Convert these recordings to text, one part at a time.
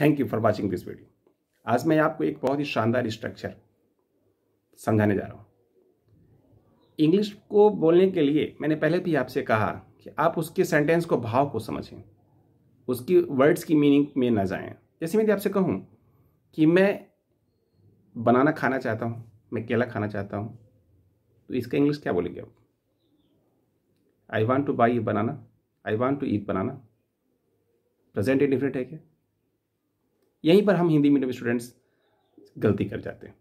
thank you for watching this video आज मैं आपको एक बहुत ही शानदार स्ट्रक्चर समझाने जा रहा हूँ इंग्लिश को बोलने के लिए मैंने पहले भी आपसे कहा कि आप उसके सेंटेंस को भाव को समझें उसकी वर्ड्स की मीनिंग में ना जाएं जैसे मैं आपसे कहूँ कि मैं बनाना खाना चाहता हूँ मैं केला खाना चाहता हूँ तो इसका इंग्लिश क्या बोलेंगे आप I want to buy banana I want to eat banana present different है क्या यहीं पर हम हिंदी मीडियम स्टूडेंट्स गलती कर जाते हैं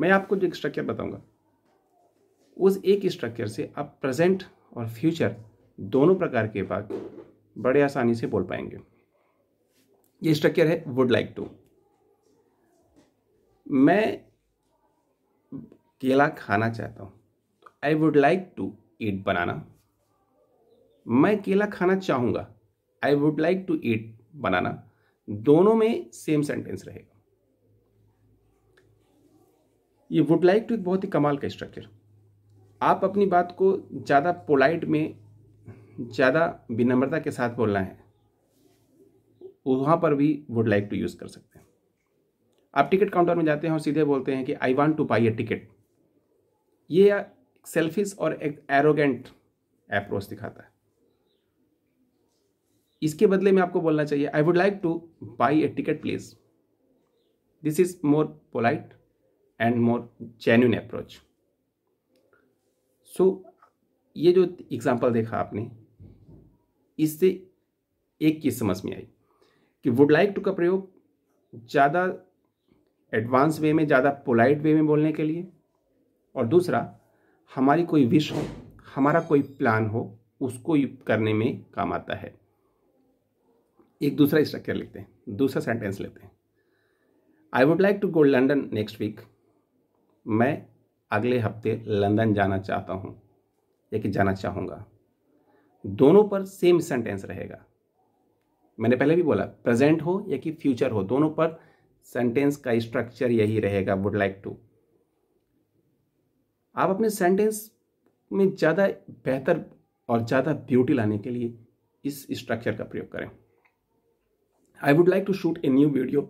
मैं आपको जो स्ट्रक्चर बताऊंगा उस एक स्ट्रक्चर से आप प्रेजेंट और फ्यूचर दोनों प्रकार के बाद बड़े आसानी से बोल पाएंगे ये स्ट्रक्चर है वुड लाइक टू मैं केला खाना चाहता हूँ I would like to eat banana मैं केला खाना चाहूँगा I would like to eat banana दोनों में सेम सेंटेंस रहेगा ये वुड लाइक टू एक बहुत ही कमाल का स्ट्रक्चर आप अपनी बात को ज़्यादा पोलाइट में ज़्यादा विनम्रता के साथ बोलना है वहाँ पर भी वुड लाइक टू यूज़ कर सकते हैं आप टिकट काउंटर में जाते हैं और सीधे बोलते हैं कि I want to buy a ticket ये सेल्फिश और एक एरोगेंट अप्रोच दिखाता है इसके बदले में आपको बोलना चाहिए I would like to buy a ticket please this is more polite and more genuine approach so ये जो एग्जाम्पल देखा आपने इससे एक चीज़ समझ में आई कि वुड लाइक टू का प्रयोग ज़्यादा एडवांस वे में ज़्यादा पोलाइट वे में बोलने के लिए और दूसरा हमारी कोई विश हो हमारा कोई प्लान हो उसको करने में काम आता है एक दूसरा स्ट्रक्चर लिखते हैं दूसरा सेंटेंस लेते हैं I would like to go London next week मैं अगले हफ्ते लंदन जाना चाहता हूँ या कि जाना चाहूँगा दोनों पर सेम सेंटेंस रहेगा मैंने पहले भी बोला प्रेजेंट हो या कि फ्यूचर हो दोनों पर सेंटेंस का स्ट्रक्चर यही रहेगा वुड लाइक टू आप अपने सेंटेंस में ज़्यादा बेहतर और ज़्यादा ब्यूटी लाने के लिए इस स्ट्रक्चर का प्रयोग करें I would like to shoot a new video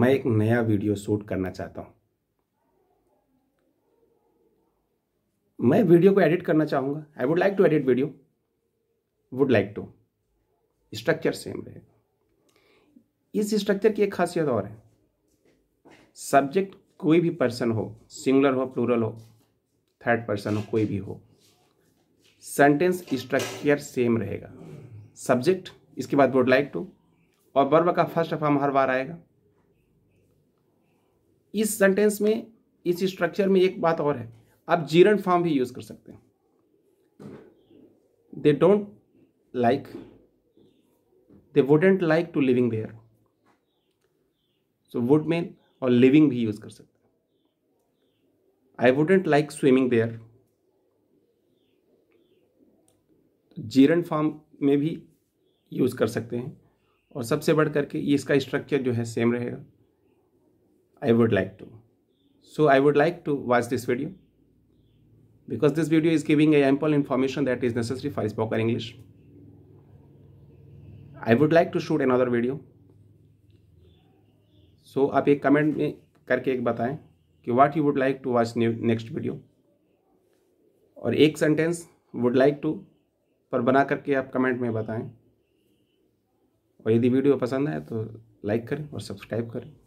मैं एक नया वीडियो शूट करना चाहता हूं मैं वीडियो को एडिट करना चाहूंगा I would like to edit video would like to structure same रहेगा इस स्ट्रक्चर की एक खासियत और है सब्जेक्ट कोई भी पर्सन हो सिंगुलर हो प्लूरल हो थर्ड पर्सन हो कोई भी हो सेंटेंस स्ट्रक्चर सेम रहेगा सब्जेक्ट इसके बाद वुड लाइक टू और वर्ब का फर्स्ट फॉर्म हर बार आएगा इस सेंटेंस में इस स्ट्रक्चर में एक बात और है आप जीरन फॉर्म भी यूज कर सकते हैं they don't like they wouldn't like to living there so would मेन और लिविंग भी यूज कर सकते हैं I wouldn't like swimming there gerund form में भी यूज कर सकते हैं और सबसे बढ़ करके ये इसका स्ट्रक्चर जो है सेम रहेगा I would like to so I would like to watch this video because this video is giving ample information that is necessary for spoken English I would like to shoot another video so आप एक comment में करके एक बताएं कि what you would like to watch next video और एक sentence would like to पर बना करके आप कमेंट में बताएं और यदि वीडियो पसंद आए तो लाइक करें और सब्सक्राइब करें